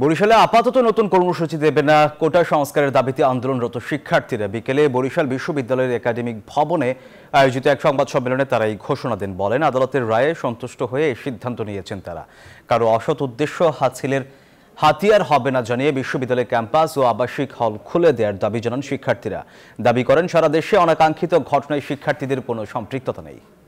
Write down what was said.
বরিশালে আপাতত নতুন কর্মসূচি দেবে না কোটা সংস্কারের দাবিতে আন্দোলনরত শিক্ষার্থীরা বিকেলে বরিশাল বিশ্ববিদ্যালয়ের একাডেমিক ভবনে আয়োজিত এক সংবাদ সম্মেলনে তারা এই ঘোষণা দেন বলেন আদালতের রায়ে সন্তুষ্ট হয়ে এই সিদ্ধান্ত নিয়েছেন তারা কারো অসৎ উদ্দেশ্য হাসিলের হাতিয়ার হবে না জানিয়ে বিশ্ববিদ্যালয়ের ক্যাম্পাস ও আবাসিক হল খুলে দেওয়ার দাবি জানান শিক্ষার্থীরা দাবি করেন সারা দেশে অনাকাঙ্ক্ষিত ঘটনায় শিক্ষার্থীদের কোনো সম্পৃক্ততা নেই